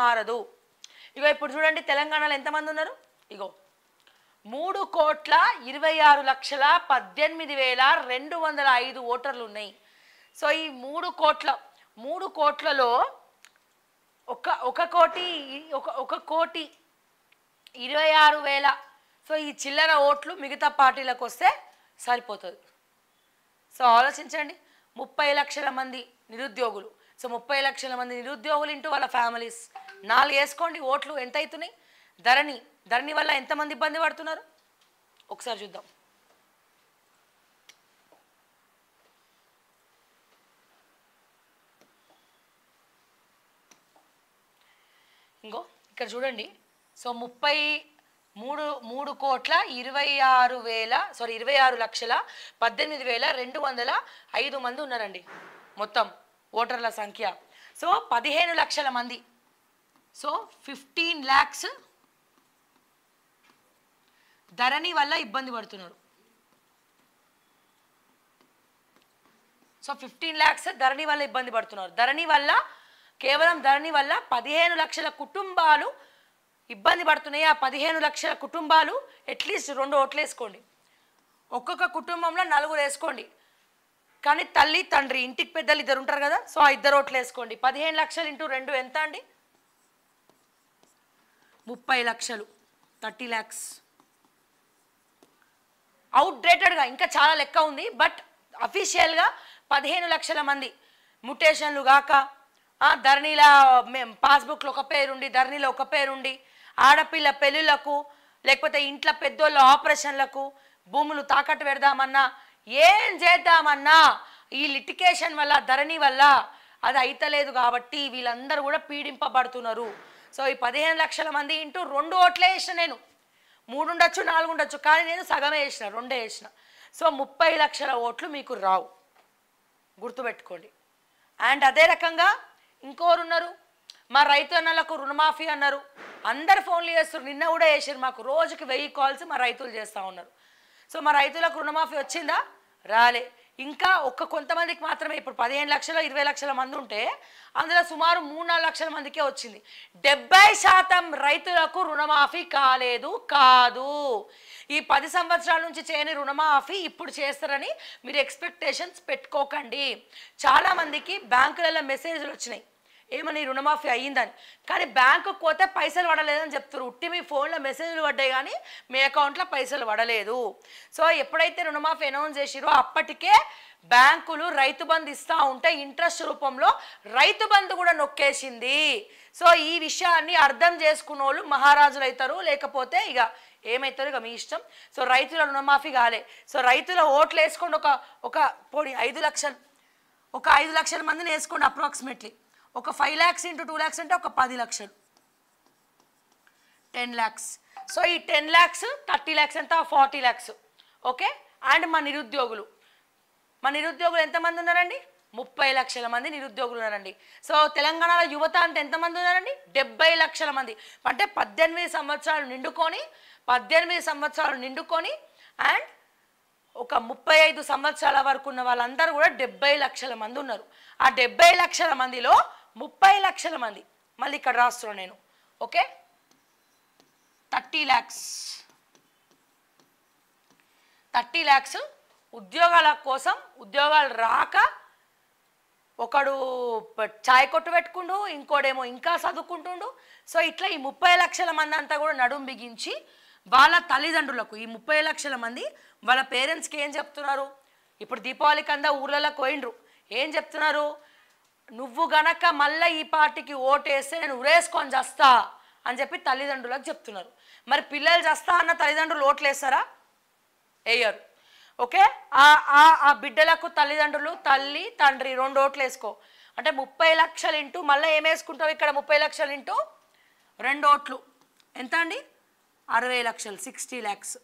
మారదు ఇగో ఇప్పుడు చూడండి తెలంగాణలో ఎంతమంది ఉన్నారు ఇగో మూడు కోట్ల ఇరవై ఆరు లక్షల పద్దెనిమిది వేల రెండు వందల ఐదు ఓటర్లు ఉన్నాయి సో ఈ మూడు కోట్ల మూడు కోట్లలో ఒక ఒక కోటి ఒక ఒక కోటి ఇరవై ఆరు వేల సో ఈ చిల్లర ఓట్లు మిగతా పార్టీలకు వస్తే సరిపోతుంది సో ఆలోచించండి ముప్పై లక్షల మంది నిరుద్యోగులు సో ముప్పై లక్షల మంది నిరుద్యోగులు ఇంటూ వాళ్ళ ఫ్యామిలీస్ నాలుగు వేసుకోండి ఓట్లు ఎంత అవుతున్నాయి ధరణి ధరణి వల్ల ఎంతమంది ఇబ్బంది పడుతున్నారు ఒకసారి చూద్దాం ఇంకో ఇక్కడ చూడండి సో ముప్పై మూడు మూడు కోట్ల ఇరవై ఆరు వేల సారీ ఇరవై ఆరు లక్షల పద్దెనిమిది వేల రెండు వందల ఐదు మంది ఉన్నారండి మొత్తం ఓటర్ల సంఖ్య సో పదిహేను లక్షల మంది సో ఫిఫ్టీన్ ల్యాక్స్ ధరణి వల్ల ఇబ్బంది పడుతున్నారు సో ఫిఫ్టీన్ ల్యాక్స్ ధరణి వల్ల ఇబ్బంది పడుతున్నారు ధరణి వల్ల కేవలం ధరణి వల్ల పదిహేను లక్షల కుటుంబాలు ఇబ్బంది పడుతున్నాయి ఆ పదిహేను లక్షల కుటుంబాలు అట్లీస్ట్ రెండు ఓట్లు వేసుకోండి ఒక్కొక్క కుటుంబంలో నలుగురు వేసుకోండి కానీ తల్లి తండ్రి ఇంటికి పెద్దలు ఇద్దరు ఉంటారు కదా సో ఆ ఇద్దరు ఓట్లు వేసుకోండి పదిహేను లక్షలు ఇంటూ రెండు ఎంత అండి ముప్పై లక్షలు థర్టీ ల్యాక్స్ అవుట్డేటెడ్గా ఇంకా చాలా లెక్క ఉంది బట్ అఫీషియల్గా పదిహేను లక్షల మంది ముటేషన్లు గాక మేము పాస్బుక్లో ఒక పేరుండి ధరణిలో ఒక పేరుండి ఆడపిల్ల పెళ్ళిళ్లకు లేకపోతే ఇంట్లో పెద్దోళ్ళ ఆపరేషన్లకు భూములు తాకట్టు పెడదామన్నా ఏం చేద్దామన్నా ఈ లిటికేషన్ వల్ల ధరణి వల్ల అది అయితలేదు కాబట్టి వీళ్ళందరూ కూడా పీడింపబడుతున్నారు సో ఈ పదిహేను లక్షల మంది ఇంటూ రెండు ఓట్లే వేసిన నేను మూడు ఉండొచ్చు నాలుగు ఉండొచ్చు కానీ నేను సగమే వేసిన రెండే వేసిన సో ముప్పై లక్షల ఓట్లు మీకు రావు గుర్తుపెట్టుకోండి అండ్ అదే రకంగా ఇంకోరు ఉన్నారు మా రైతు అన్నలకు రుణమాఫీ అన్నారు అందరు ఫోన్లు చేస్తారు నిన్న కూడా వేసారు మాకు రోజుకి వెయ్యి కాల్స్ మా రైతులు చేస్తూ ఉన్నారు సో మా రైతులకు రుణమాఫీ వచ్చిందా రాలే ఇంకా ఒక్క కొంతమందికి మాత్రమే ఇప్పుడు పదిహేను లక్షల ఇరవై లక్షల మంది ఉంటే అందులో సుమారు మూడు నాలుగు లక్షల మందికే వచ్చింది డెబ్బై శాతం రైతులకు రుణమాఫీ కాలేదు కాదు ఈ పది సంవత్సరాల నుంచి చేయని రుణమాఫీ ఇప్పుడు చేస్తారని మీరు ఎక్స్పెక్టేషన్స్ పెట్టుకోకండి చాలామందికి బ్యాంకులలో మెసేజ్లు వచ్చినాయి ఏమని రుణమాఫీ అయ్యిందని కానీ బ్యాంకు పోతే పైసలు పడలేదని చెప్తారు ఉట్టి మీ ఫోన్లో మెసేజ్లు పడ్డాయి కానీ మీ అకౌంట్లో పైసలు పడలేదు సో ఎప్పుడైతే రుణమాఫీ అనౌన్స్ చేసిరో అప్పటికే బ్యాంకులు రైతు బంధు ఇస్తూ ఉంటే ఇంట్రెస్ట్ రూపంలో రైతు బంధు కూడా నొక్కేసింది సో ఈ విషయాన్ని అర్థం చేసుకున్న వాళ్ళు మహారాజులు అవుతారు లేకపోతే ఇక ఏమవుతారు ఇక మీ ఇష్టం సో రైతుల రుణమాఫీ కాలే సో రైతుల ఓట్లు వేసుకోండి ఒక ఒక పొడి ఐదు లక్షలు ఒక ఐదు లక్షల మందిని వేసుకోండి అప్రాక్సిమేట్లీ ఒక five lakhs into two lakhs అంటే ఒక పది లక్షలు టెన్ ల్యాక్స్ సో ఈ టెన్ ల్యాక్స్ థర్టీ ల్యాక్స్ ఎంత ఫార్టీ ల్యాక్స్ ఓకే అండ్ మా నిరుద్యోగులు మా నిరుద్యోగులు ఎంతమంది ఉన్నారండి ముప్పై లక్షల మంది నిరుద్యోగులు ఉన్నారండి సో తెలంగాణలో యువత అంటే ఎంతమంది ఉన్నారండి డెబ్బై లక్షల మంది అంటే పద్దెనిమిది సంవత్సరాలు నిండుకొని పద్దెనిమిది సంవత్సరాలు నిండుకొని అండ్ ఒక ముప్పై ఐదు సంవత్సరాల వరకు ఉన్న వాళ్ళందరూ కూడా డెబ్బై లక్షల మంది ఉన్నారు ఆ డెబ్బై లక్షల మందిలో ముప్పై లక్షల మంది మళ్ళీ ఇక్కడ రాస్తున్నాను నేను okay thirty lakhs thirty lakhs ఉద్యోగాల కోసం ఉద్యోగాలు రాక ఒకడు ఛాయ్ కొట్టు పెట్టుకుండు ఇంకోడేమో ఇంకా చదువుకుంటుండు సో ఇట్లా ఈ ముప్పై లక్షల మంది అంతా కూడా నడుం బిగించి వాళ్ళ తల్లిదండ్రులకు ఈ ముప్పై లక్షల మంది వాళ్ళ పేరెంట్స్కి ఏం చెప్తున్నారు ఇప్పుడు దీపావళి కందా ఊర్లలో పోయిండ్రు ఏం చెప్తున్నారు నువ్వు గనక మళ్ళీ ఈ పార్టీకి ఓటేస్తే నేను ఉరేసుకొని చేస్తా అని చెప్పి తల్లిదండ్రులకు చెప్తున్నారు మరి పిల్లలు చేస్తా అన్న తల్లిదండ్రులు ఓట్లేస్తారా వేయరు ఓకే ఆ బిడ్డలకు తల్లిదండ్రులు తల్లి తండ్రి రెండు ఓట్లు వేసుకో అంటే ముప్పై లక్షలు ఇంటూ మళ్ళీ ఏం వేసుకుంటావు ఇక్కడ ముప్పై లక్షలు ఇంటూ రెండు ఓట్లు ఎంత అండి అరవై లక్షలు సిక్స్టీ ల్యాక్స్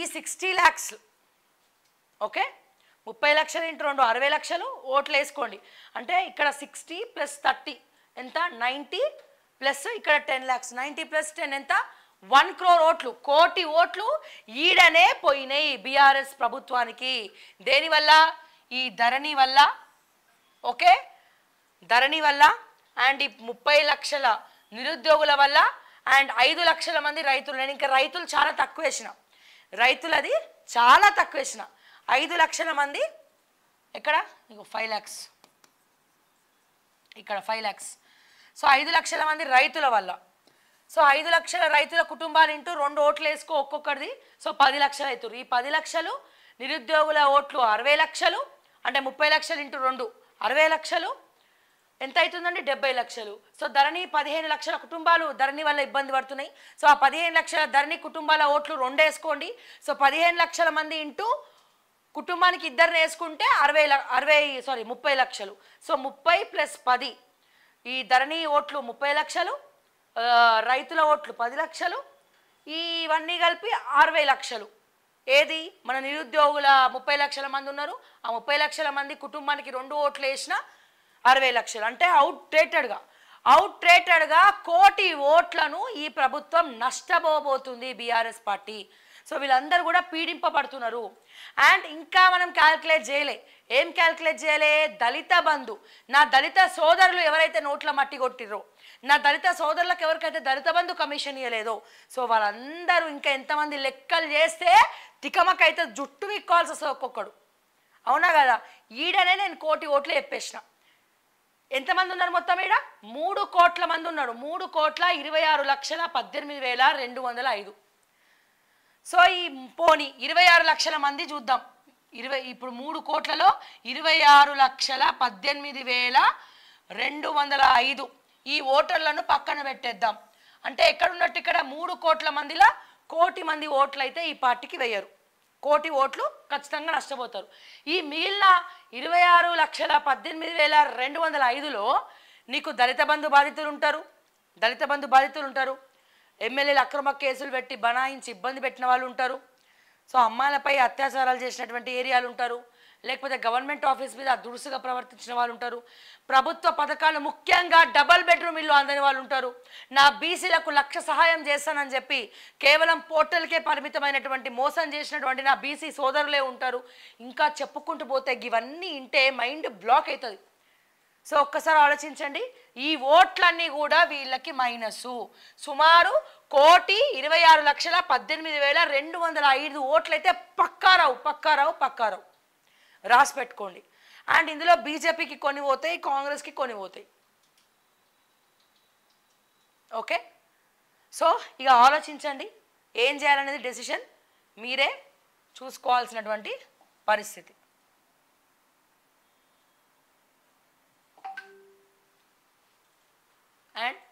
ఈ సిక్స్టీ ల్యాక్స్ ఓకే ముప్పై లక్షలు ఇంటూ రెండు అరవై లక్షలు ఓట్లు వేసుకోండి అంటే ఇక్కడ సిక్స్టీ ప్లస్ థర్టీ ఎంత నైంటీ ప్లస్ ఇక్కడ ten lakhs ninety plus ten ఎంత వన్ క్రోర్ ఓట్లు కోటి ఓట్లు ఈడనే పోయినాయి బీఆర్ఎస్ ప్రభుత్వానికి దేనివల్ల ఈ ధరణి వల్ల ఓకే ధరణి వల్ల అండ్ ఈ ముప్పై లక్షల నిరుద్యోగుల వల్ల అండ్ ఐదు లక్షల మంది రైతులు నేను ఇంకా రైతులు చాలా తక్కువ వేసిన రైతులది చాలా తక్కువ వేసినా ఐదు లక్షల మంది ఎక్కడ ఇక ఫైవ్ ల్యాక్స్ ఇక్కడ ఫైవ్ ల్యాక్స్ సో ఐదు లక్షల మంది రైతుల వల్ల సో ఐదు లక్షల రైతుల కుటుంబాలు ఇంటూ రెండు ఓట్లు వేసుకో ఒక్కొక్కరిది సో పది లక్షలు అవుతారు ఈ పది లక్షలు నిరుద్యోగుల ఓట్లు అరవై లక్షలు అంటే ముప్పై లక్షలు ఇంటూ రెండు అరవై లక్షలు ఎంత అవుతుందండి డెబ్బై లక్షలు సో ధరణి పదిహేను లక్షల కుటుంబాలు ధరణి వల్ల ఇబ్బంది పడుతున్నాయి సో ఆ పదిహేను లక్షల ధరణి కుటుంబాల ఓట్లు రెండు వేసుకోండి సో పదిహేను లక్షల మంది ఇంటూ కుటుంబానికి ఇద్దరిని వేసుకుంటే అరవై అరవై సారీ ముప్పై లక్షలు సో ముప్పై ప్లస్ పది ఈ ధరణి ఓట్లు ముప్పై లక్షలు రైతుల ఓట్లు పది లక్షలు ఇవన్నీ కలిపి అరవై లక్షలు ఏది మన నిరుద్యోగుల ముప్పై లక్షల మంది ఉన్నారు ఆ ముప్పై లక్షల మంది కుటుంబానికి రెండు ఓట్లు వేసిన అరవై లక్షలు అంటే అవుట్రేటెడ్గా అవుట్రేటెడ్గా కోటి ఓట్లను ఈ ప్రభుత్వం నష్టపోబోతుంది బీఆర్ఎస్ పార్టీ సో వీళ్ళందరూ కూడా పీడింపబడుతున్నారు అండ్ ఇంకా మనం క్యాల్కులేట్ చేయలే ఏం క్యాల్కులేట్ చేయలే దళిత బంధు నా దళిత సోదరులు ఎవరైతే నోట్ల మట్టి కొట్టిరో నా దళిత సోదరులకు ఎవరికైతే దళిత బంధు కమిషన్ ఇవ్వలేదో సో వాళ్ళందరూ ఇంకా ఎంతమంది లెక్కలు చేస్తే తికమకైతే జుట్టు విక్కాల్సి వస్తుంది ఒక్కొక్కడు అవునా కదా ఈడనే నేను కోటి ఓట్లు చెప్పేసిన ఎంతమంది ఉన్నారు మొత్తం ఈడ మూడు కోట్ల మంది ఉన్నారు మూడు కోట్ల ఇరవై ఆరు లక్షల పద్దెనిమిది వేల రెండు వందల ఐదు సో ఈ పోని ఇరవై ఆరు లక్షల మంది చూద్దాం ఇరవై ఇప్పుడు మూడు కోట్లలో ఇరవై ఆరు లక్షల పద్దెనిమిది వేల రెండు వందల ఐదు ఈ ఓటర్లను పక్కన పెట్టేద్దాం అంటే ఎక్కడున్నట్టు ఇక్కడ మూడు కోట్ల మందిలో కోటి మంది ఓట్లు అయితే ఈ పార్టీకి వేయరు కోటి ఓట్లు ఖచ్చితంగా నష్టపోతారు ఈ మిగిలిన ఇరవై ఆరు లక్షల పద్దెనిమిది వేల రెండు వందల ఐదులో నీకు దళిత బంధు బాధితులు ఉంటారు దళిత బంధు బాధితులు ఉంటారు ఎమ్మెల్యేలు అక్రమ కేసులు పెట్టి బనాయించి ఇబ్బంది పెట్టిన వాళ్ళు ఉంటారు సో అమ్మాయిలపై అత్యాచారాలు చేసినటువంటి ఏరియాలు ఉంటారు లేకపోతే గవర్నమెంట్ ఆఫీస్ మీద దురుసుగా ప్రవర్తించిన వాళ్ళు ఉంటారు ప్రభుత్వ పథకాలు ముఖ్యంగా డబల్ బెడ్రూమ్ ఇల్లు అందని వాళ్ళు ఉంటారు నా బీసీలకు లక్ష సహాయం చేస్తానని చెప్పి కేవలం పోర్టల్కే పరిమితమైనటువంటి మోసం చేసినటువంటి నా బీసీ సోదరులే ఉంటారు ఇంకా చెప్పుకుంటూ పోతే ఇవన్నీ ఇంటే మైండ్ బ్లాక్ అవుతుంది సో ఒక్కసారి ఆలోచించండి ఈ ఓట్లన్నీ కూడా వీళ్ళకి మైనస్ సుమారు కోటి ఇరవై ఆరు లక్షల పద్దెనిమిది వేల రెండు వందల ఐదు ఓట్లయితే పక్కారావు పక్కారావు పక్కారావు రాసి పెట్టుకోండి అండ్ ఇందులో బీజేపీకి కొన్ని పోతాయి కాంగ్రెస్కి కొన్ని పోతాయి ఓకే సో ఇక ఆలోచించండి ఏం చేయాలనేది డెసిషన్ మీరే చూసుకోవాల్సినటువంటి పరిస్థితి and